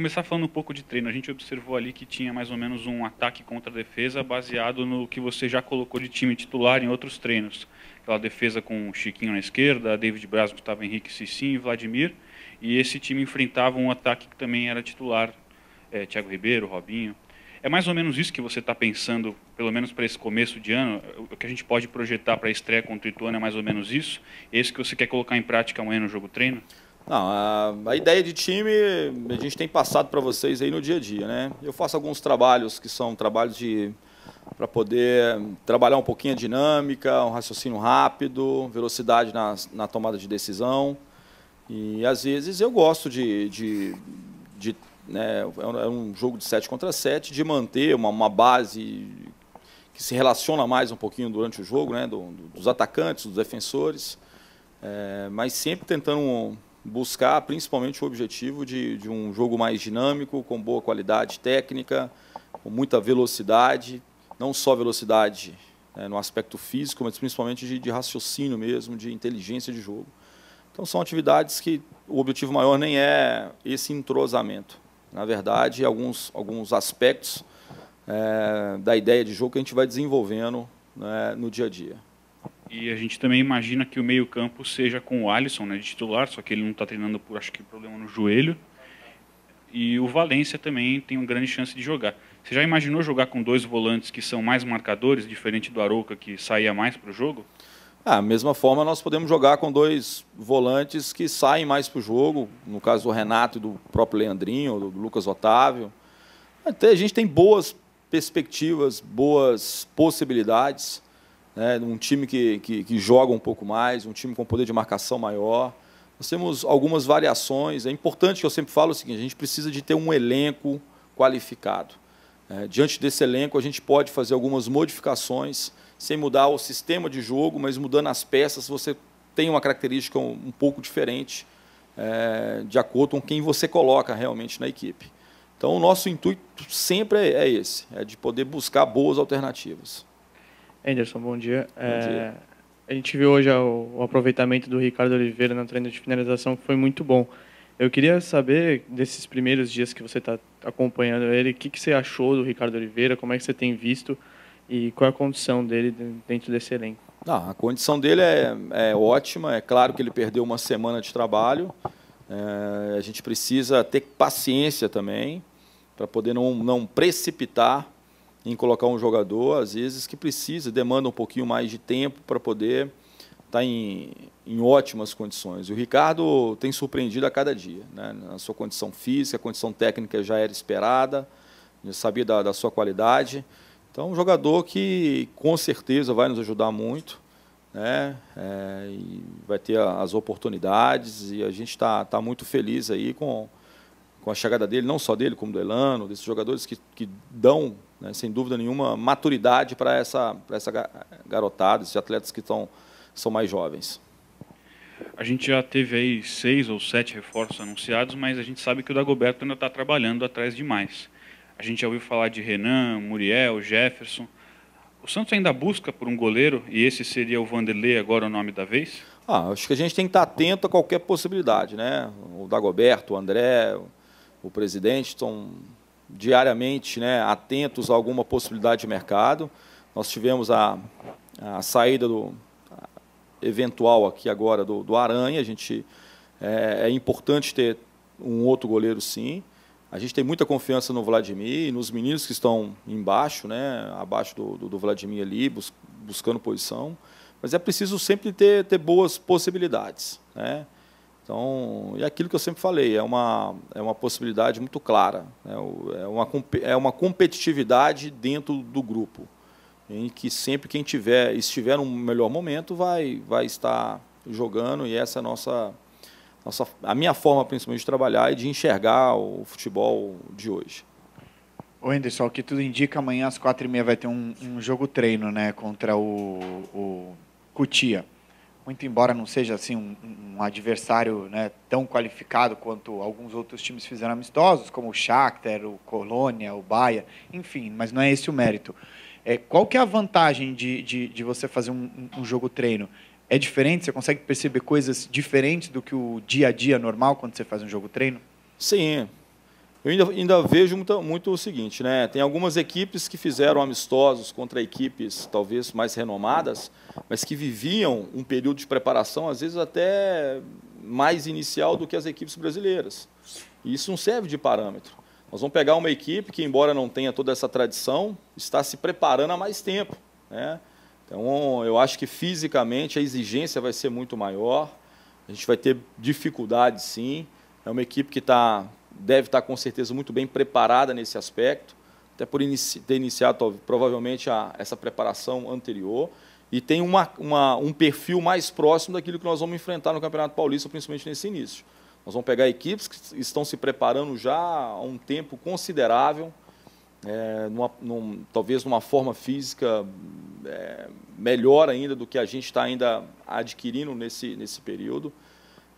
Começar falando um pouco de treino. A gente observou ali que tinha mais ou menos um ataque contra a defesa baseado no que você já colocou de time titular em outros treinos. Aquela defesa com Chiquinho na esquerda, David Braz, Gustavo Henrique, Cicinho e Vladimir. E esse time enfrentava um ataque que também era titular, é, Thiago Ribeiro, Robinho. É mais ou menos isso que você está pensando, pelo menos para esse começo de ano? O que a gente pode projetar para a estreia contra o Ituano é mais ou menos isso? Esse é que você quer colocar em prática amanhã no jogo treino? Não, a, a, ideia de time a gente tem passado para vocês aí no dia a dia, né? Eu faço alguns trabalhos que são trabalhos de para poder trabalhar um pouquinho a dinâmica, um raciocínio rápido, velocidade na, na tomada de decisão. E às vezes eu gosto de, de, de né, é um é jogo de 7 contra 7, de manter uma, uma base que se relaciona mais um pouquinho durante o jogo, né, do, dos atacantes, dos defensores, é, mas sempre tentando buscar principalmente o objetivo de, de um jogo mais dinâmico, com boa qualidade técnica, com muita velocidade, não só velocidade né, no aspecto físico, mas principalmente de, de, raciocínio mesmo, de inteligência de jogo. Então são atividades que o objetivo maior nem é esse entrosamento. Na verdade, alguns, alguns aspectos é, da ideia de jogo que a gente vai desenvolvendo né, no dia a dia. E a gente também imagina que o meio-campo seja com o Alisson né, de titular, só que ele não está treinando por acho que problema no joelho. E o Valência também tem uma grande chance de jogar. Você já imaginou jogar com dois volantes que são mais marcadores, diferente do Arouca que saía mais para o jogo? Ah, mesma forma, nós podemos jogar com dois volantes que saem mais para o jogo, no caso do Renato e do próprio Leandrinho, do Lucas Otávio. Até a gente tem boas perspectivas, boas possibilidades né, um time que, que, que joga um pouco mais, um time com poder de marcação maior. Nós temos algumas variações. É importante que eu sempre falo o seguinte: a gente precisa de ter um elenco qualificado. É, diante desse elenco, a gente pode fazer algumas modificações, sem mudar o sistema de jogo, mas mudando as peças, você tem uma característica um, um pouco diferente, é, de acordo com quem você coloca realmente na equipe. Então, o nosso intuito sempre é, é esse: é de poder buscar boas alternativas. Anderson, bom dia. Bom dia. É, a gente viu hoje o, o, aproveitamento do Ricardo Oliveira no treino de finalização, que foi muito bom. Eu queria saber, desses primeiros dias que você está acompanhando ele, o que, que você achou do Ricardo Oliveira, como é que você tem visto e qual é a condição dele dentro desse elenco? a condição dele é, é, ótima. É claro que ele perdeu uma semana de trabalho. É, a gente precisa ter paciência também para poder não, não precipitar em colocar um jogador, às vezes, que precisa, demanda um pouquinho mais de tempo para poder estar tá em, em ótimas condições. E o Ricardo tem surpreendido a cada dia, né? na sua condição física, a condição técnica já era esperada, já sabia da, da sua qualidade. Então, um jogador que com certeza vai nos ajudar muito, né? É, e vai ter as oportunidades e a gente está tá muito feliz aí com, com a chegada dele, não só dele, como do Elano, desses jogadores que, que dão né, sem dúvida nenhuma, maturidade para essa, para essa garotada, esses atletas que estão, são mais jovens. A gente já teve aí seis ou sete reforços anunciados, mas a gente sabe que o Dagoberto ainda está trabalhando atrás demais. A gente já ouviu falar de Renan, Muriel, Jefferson. O Santos ainda busca por um goleiro e esse seria o Vanderlei agora o nome da vez? Ah, acho que a gente tem que estar tá atento a qualquer possibilidade, né? O Dagoberto, o André, o presidente estão diariamente né, atentos a alguma possibilidade de mercado. Nós tivemos a, a saída do eventual aqui agora do, do Aranha. A gente é, é, importante ter um outro goleiro, sim. A gente tem muita confiança no Vladimir e nos meninos que estão embaixo, né, abaixo do, do, do Vladimir ali, bus, buscando posição. Mas é preciso sempre ter, ter boas possibilidades. Né? Então, e aquilo que eu sempre falei, é uma, é uma possibilidade muito clara, né? é uma, é uma competitividade dentro do grupo, em que sempre quem tiver estiver no melhor momento vai, vai estar jogando e essa é a nossa, nossa a minha forma principalmente de trabalhar e de enxergar o futebol de hoje. O Anderson, o que tudo indica, amanhã às quatro e meia vai ter um, um jogo treino, né, contra o, o Cutia muito embora não seja assim um, um adversário né, tão qualificado quanto alguns outros times fizeram amistosos, como o Shakhtar, o Colônia, o Bahia, enfim, mas não é esse o mérito. É, qual que é a vantagem de, de, de você fazer um, um jogo-treino? É diferente? Você consegue perceber coisas diferentes do que o dia a dia normal quando você faz um jogo-treino? Sim, eu ainda, ainda vejo muito, muito, o seguinte, né? Tem algumas equipes que fizeram amistosos contra equipes talvez mais renomadas, mas que viviam um período de preparação às vezes até mais inicial do que as equipes brasileiras. E isso não serve de parâmetro. Nós vamos pegar uma equipe que, embora não tenha toda essa tradição, está se preparando há mais tempo, né? Então, eu acho que fisicamente a exigência vai ser muito maior. A gente vai ter dificuldade, sim. É uma equipe que está deve estar com certeza muito bem preparada nesse aspecto, até por inici ter iniciado provavelmente a, essa preparação anterior, e tem uma, uma, um perfil mais próximo daquilo que nós vamos enfrentar no Campeonato Paulista, principalmente nesse início. Nós vamos pegar equipes que estão se preparando já há um tempo considerável, é, numa, num, talvez numa forma física é, melhor ainda do que a gente está ainda adquirindo nesse, nesse período.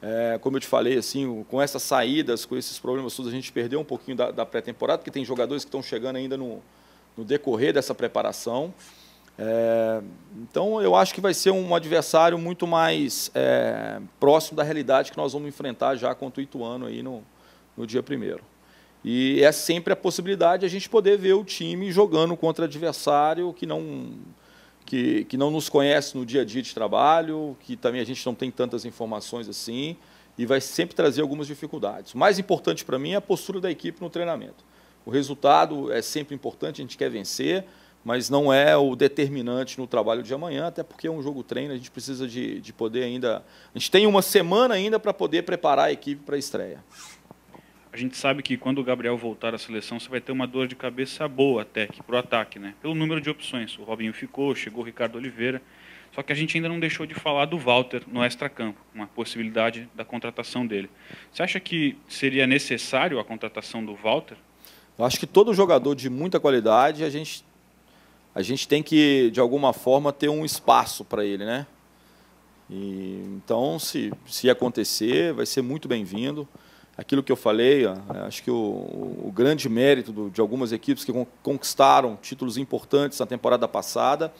É, como eu te falei, assim, com essas saídas, com esses problemas todos, a gente perdeu um pouquinho da, da pré-temporada, porque tem jogadores que estão chegando ainda no, no decorrer dessa preparação. É, então, eu acho que vai ser um adversário muito mais é, próximo da realidade que nós vamos enfrentar já contra o Ituano aí no, no dia primeiro. E é sempre a possibilidade de a gente poder ver o time jogando contra adversário que não que, que não nos conhece no dia a dia de trabalho, que também a gente não tem tantas informações assim, e vai sempre trazer algumas dificuldades. O mais importante para mim é a postura da equipe no treinamento. O resultado é sempre importante, a gente quer vencer, mas não é o determinante no trabalho de amanhã, até porque é um jogo treino, a gente precisa de, de poder ainda. A gente tem uma semana ainda para poder preparar a equipe para a estreia a gente sabe que quando o Gabriel voltar à seleção, você vai ter uma dor de cabeça boa até para o ataque, né? Pelo número de opções. O Robinho ficou, chegou o Ricardo Oliveira. Só que a gente ainda não deixou de falar do Walter no extracampo, uma possibilidade da contratação dele. Você acha que seria necessário a contratação do Walter? Eu acho que todo jogador de muita qualidade, a gente, a gente tem que, de alguma forma, ter um espaço para ele, né? E, então, se, se acontecer, vai ser muito bem-vindo aquilo que eu falei, é, acho que o, o grande mérito do, de algumas equipes que conquistaram títulos importantes na temporada passada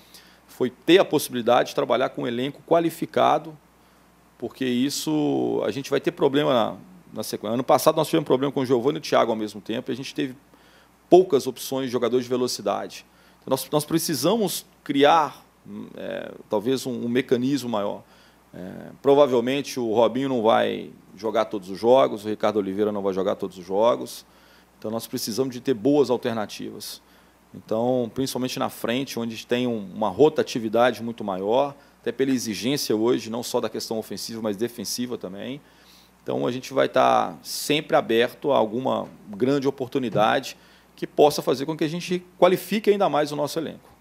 foi ter a possibilidade de trabalhar com um elenco qualificado, porque isso a gente vai ter problema na, na sequência. Ano passado nós tivemos problema com o Giovanni e o Thiago ao mesmo tempo, e a gente teve poucas opções de jogadores de velocidade. Então, nós, nós precisamos criar hum, é, talvez um, um mecanismo maior. É, provavelmente o Robinho não vai jogar todos os jogos, o Ricardo Oliveira não vai jogar todos os jogos. Então nós precisamos de ter boas alternativas. Então, principalmente na frente, onde tem uma rotatividade muito maior, até pela exigência hoje, não só da questão ofensiva, mas defensiva também. Então a gente vai estar sempre aberto a alguma grande oportunidade que possa fazer com que a gente qualifique ainda mais o nosso elenco.